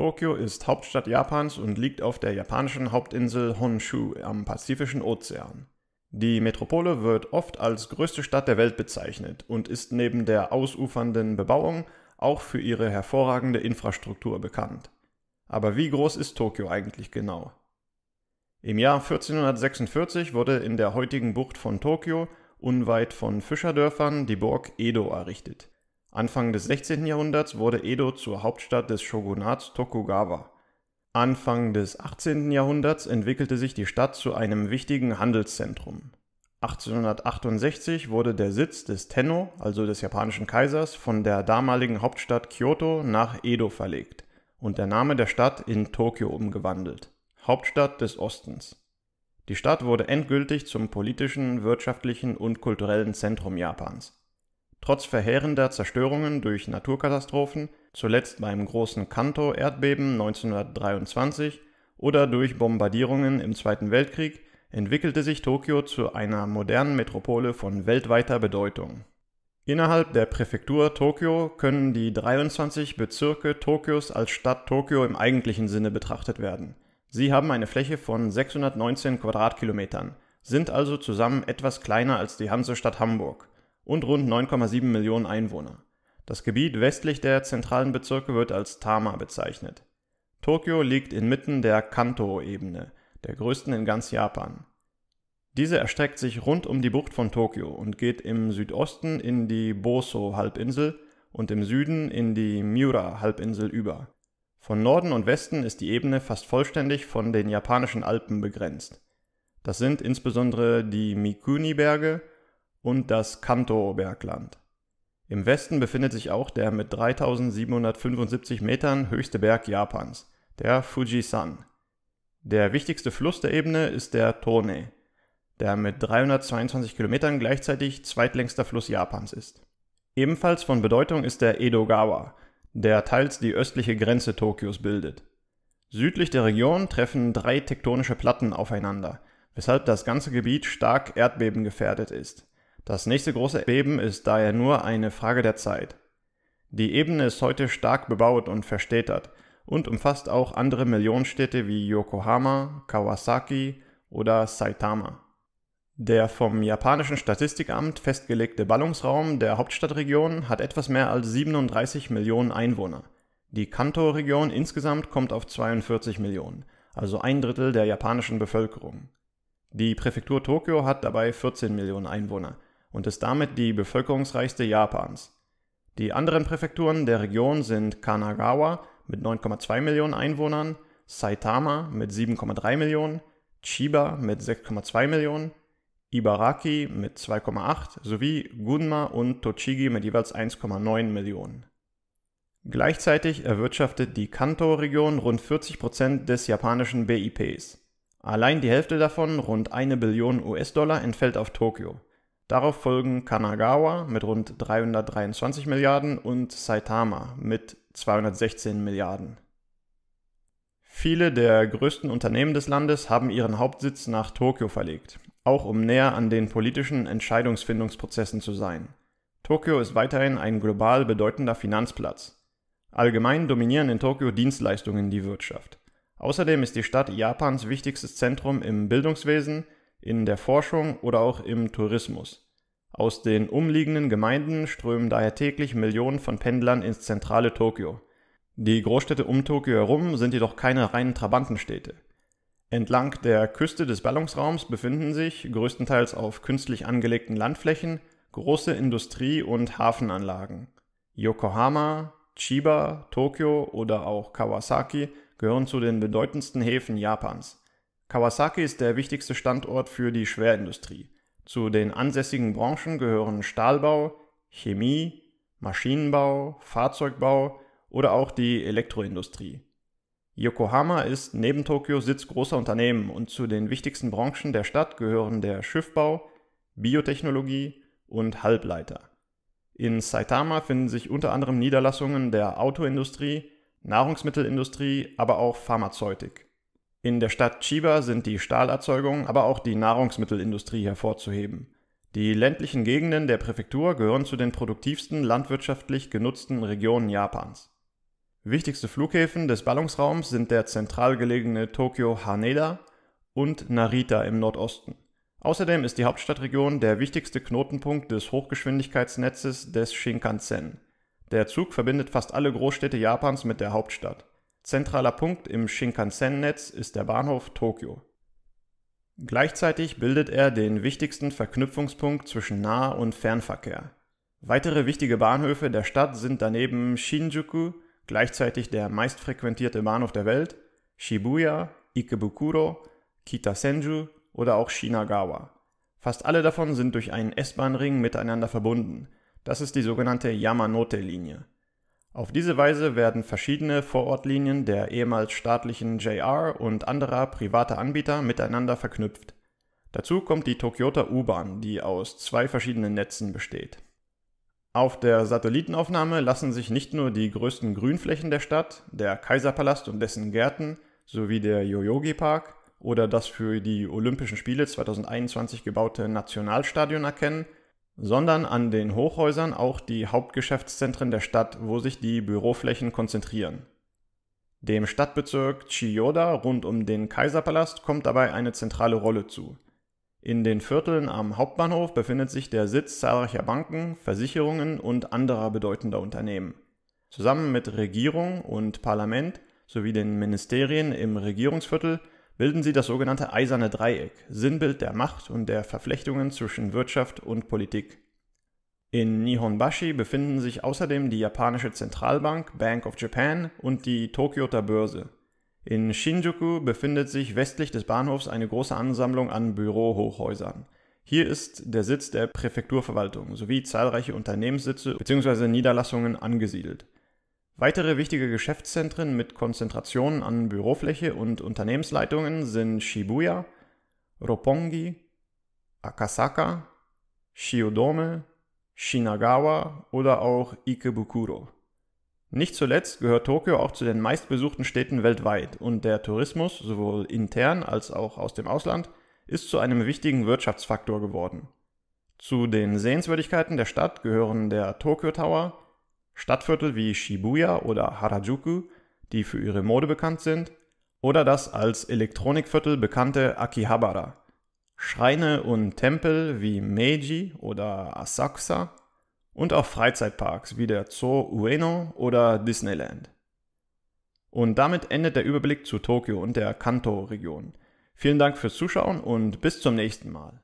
Tokio ist Hauptstadt Japans und liegt auf der japanischen Hauptinsel Honshu am Pazifischen Ozean. Die Metropole wird oft als größte Stadt der Welt bezeichnet und ist neben der ausufernden Bebauung auch für ihre hervorragende Infrastruktur bekannt. Aber wie groß ist Tokio eigentlich genau? Im Jahr 1446 wurde in der heutigen Bucht von Tokio, unweit von Fischerdörfern, die Burg Edo errichtet. Anfang des 16. Jahrhunderts wurde Edo zur Hauptstadt des Shogunats Tokugawa. Anfang des 18. Jahrhunderts entwickelte sich die Stadt zu einem wichtigen Handelszentrum. 1868 wurde der Sitz des Tenno, also des japanischen Kaisers, von der damaligen Hauptstadt Kyoto nach Edo verlegt und der Name der Stadt in Tokio umgewandelt, Hauptstadt des Ostens. Die Stadt wurde endgültig zum politischen, wirtschaftlichen und kulturellen Zentrum Japans. Trotz verheerender Zerstörungen durch Naturkatastrophen, zuletzt beim großen Kanto-Erdbeben 1923 oder durch Bombardierungen im Zweiten Weltkrieg, entwickelte sich Tokio zu einer modernen Metropole von weltweiter Bedeutung. Innerhalb der Präfektur Tokio können die 23 Bezirke Tokios als Stadt Tokio im eigentlichen Sinne betrachtet werden. Sie haben eine Fläche von 619 Quadratkilometern, sind also zusammen etwas kleiner als die Hansestadt Hamburg und rund 9,7 Millionen Einwohner. Das Gebiet westlich der zentralen Bezirke wird als Tama bezeichnet. Tokio liegt inmitten der Kanto-Ebene, der größten in ganz Japan. Diese erstreckt sich rund um die Bucht von Tokio und geht im Südosten in die Boso-Halbinsel und im Süden in die Miura-Halbinsel über. Von Norden und Westen ist die Ebene fast vollständig von den japanischen Alpen begrenzt. Das sind insbesondere die Mikuni-Berge, und das Kanto-Bergland. Im Westen befindet sich auch der mit 3775 Metern höchste Berg Japans, der Fujisan. Der wichtigste Fluss der Ebene ist der Tone, der mit 322 Kilometern gleichzeitig zweitlängster Fluss Japans ist. Ebenfalls von Bedeutung ist der Edogawa, der teils die östliche Grenze Tokios bildet. Südlich der Region treffen drei tektonische Platten aufeinander, weshalb das ganze Gebiet stark erdbebengefährdet ist. Das nächste große Beben ist daher nur eine Frage der Zeit. Die Ebene ist heute stark bebaut und verstädtert und umfasst auch andere Millionenstädte wie Yokohama, Kawasaki oder Saitama. Der vom japanischen Statistikamt festgelegte Ballungsraum der Hauptstadtregion hat etwas mehr als 37 Millionen Einwohner. Die Kanto-Region insgesamt kommt auf 42 Millionen, also ein Drittel der japanischen Bevölkerung. Die Präfektur Tokio hat dabei 14 Millionen Einwohner, und ist damit die bevölkerungsreichste Japans. Die anderen Präfekturen der Region sind Kanagawa mit 9,2 Millionen Einwohnern, Saitama mit 7,3 Millionen, Chiba mit 6,2 Millionen, Ibaraki mit 2,8 sowie Gunma und Tochigi mit jeweils 1,9 Millionen. Gleichzeitig erwirtschaftet die Kanto-Region rund 40% des japanischen BIPs. Allein die Hälfte davon, rund eine Billion US-Dollar, entfällt auf Tokio. Darauf folgen Kanagawa mit rund 323 Milliarden und Saitama mit 216 Milliarden. Viele der größten Unternehmen des Landes haben ihren Hauptsitz nach Tokio verlegt, auch um näher an den politischen Entscheidungsfindungsprozessen zu sein. Tokio ist weiterhin ein global bedeutender Finanzplatz. Allgemein dominieren in Tokio Dienstleistungen die Wirtschaft. Außerdem ist die Stadt Japans wichtigstes Zentrum im Bildungswesen, in der Forschung oder auch im Tourismus. Aus den umliegenden Gemeinden strömen daher täglich Millionen von Pendlern ins zentrale Tokio. Die Großstädte um Tokio herum sind jedoch keine reinen Trabantenstädte. Entlang der Küste des Ballungsraums befinden sich, größtenteils auf künstlich angelegten Landflächen, große Industrie- und Hafenanlagen. Yokohama, Chiba, Tokio oder auch Kawasaki gehören zu den bedeutendsten Häfen Japans. Kawasaki ist der wichtigste Standort für die Schwerindustrie. Zu den ansässigen Branchen gehören Stahlbau, Chemie, Maschinenbau, Fahrzeugbau oder auch die Elektroindustrie. Yokohama ist neben Tokio Sitz großer Unternehmen und zu den wichtigsten Branchen der Stadt gehören der Schiffbau, Biotechnologie und Halbleiter. In Saitama finden sich unter anderem Niederlassungen der Autoindustrie, Nahrungsmittelindustrie, aber auch Pharmazeutik. In der Stadt Chiba sind die Stahlerzeugung, aber auch die Nahrungsmittelindustrie hervorzuheben. Die ländlichen Gegenden der Präfektur gehören zu den produktivsten landwirtschaftlich genutzten Regionen Japans. Wichtigste Flughäfen des Ballungsraums sind der zentral gelegene Tokio Haneda und Narita im Nordosten. Außerdem ist die Hauptstadtregion der wichtigste Knotenpunkt des Hochgeschwindigkeitsnetzes des Shinkansen. Der Zug verbindet fast alle Großstädte Japans mit der Hauptstadt. Zentraler Punkt im Shinkansen-Netz ist der Bahnhof Tokio. Gleichzeitig bildet er den wichtigsten Verknüpfungspunkt zwischen Nah- und Fernverkehr. Weitere wichtige Bahnhöfe der Stadt sind daneben Shinjuku, gleichzeitig der meistfrequentierte Bahnhof der Welt, Shibuya, Ikebukuro, Kitasenju oder auch Shinagawa. Fast alle davon sind durch einen S-Bahn-Ring miteinander verbunden. Das ist die sogenannte Yamanote-Linie. Auf diese Weise werden verschiedene Vorortlinien der ehemals staatlichen JR und anderer privater Anbieter miteinander verknüpft. Dazu kommt die Tokyoter U-Bahn, die aus zwei verschiedenen Netzen besteht. Auf der Satellitenaufnahme lassen sich nicht nur die größten Grünflächen der Stadt, der Kaiserpalast und dessen Gärten sowie der Yoyogi Park oder das für die Olympischen Spiele 2021 gebaute Nationalstadion erkennen, sondern an den Hochhäusern auch die Hauptgeschäftszentren der Stadt, wo sich die Büroflächen konzentrieren. Dem Stadtbezirk Chiyoda rund um den Kaiserpalast kommt dabei eine zentrale Rolle zu. In den Vierteln am Hauptbahnhof befindet sich der Sitz zahlreicher Banken, Versicherungen und anderer bedeutender Unternehmen. Zusammen mit Regierung und Parlament sowie den Ministerien im Regierungsviertel bilden sie das sogenannte Eiserne Dreieck, Sinnbild der Macht und der Verflechtungen zwischen Wirtschaft und Politik. In Nihonbashi befinden sich außerdem die japanische Zentralbank Bank of Japan und die Tokioter Börse. In Shinjuku befindet sich westlich des Bahnhofs eine große Ansammlung an Bürohochhäusern. Hier ist der Sitz der Präfekturverwaltung sowie zahlreiche Unternehmenssitze bzw. Niederlassungen angesiedelt. Weitere wichtige Geschäftszentren mit Konzentrationen an Bürofläche und Unternehmensleitungen sind Shibuya, Roppongi, Akasaka, Shiodome, Shinagawa oder auch Ikebukuro. Nicht zuletzt gehört Tokio auch zu den meistbesuchten Städten weltweit und der Tourismus, sowohl intern als auch aus dem Ausland, ist zu einem wichtigen Wirtschaftsfaktor geworden. Zu den Sehenswürdigkeiten der Stadt gehören der Tokyo Tower, Stadtviertel wie Shibuya oder Harajuku, die für ihre Mode bekannt sind, oder das als Elektronikviertel bekannte Akihabara. Schreine und Tempel wie Meiji oder Asakusa und auch Freizeitparks wie der Zoo Ueno oder Disneyland. Und damit endet der Überblick zu Tokio und der Kanto-Region. Vielen Dank fürs Zuschauen und bis zum nächsten Mal.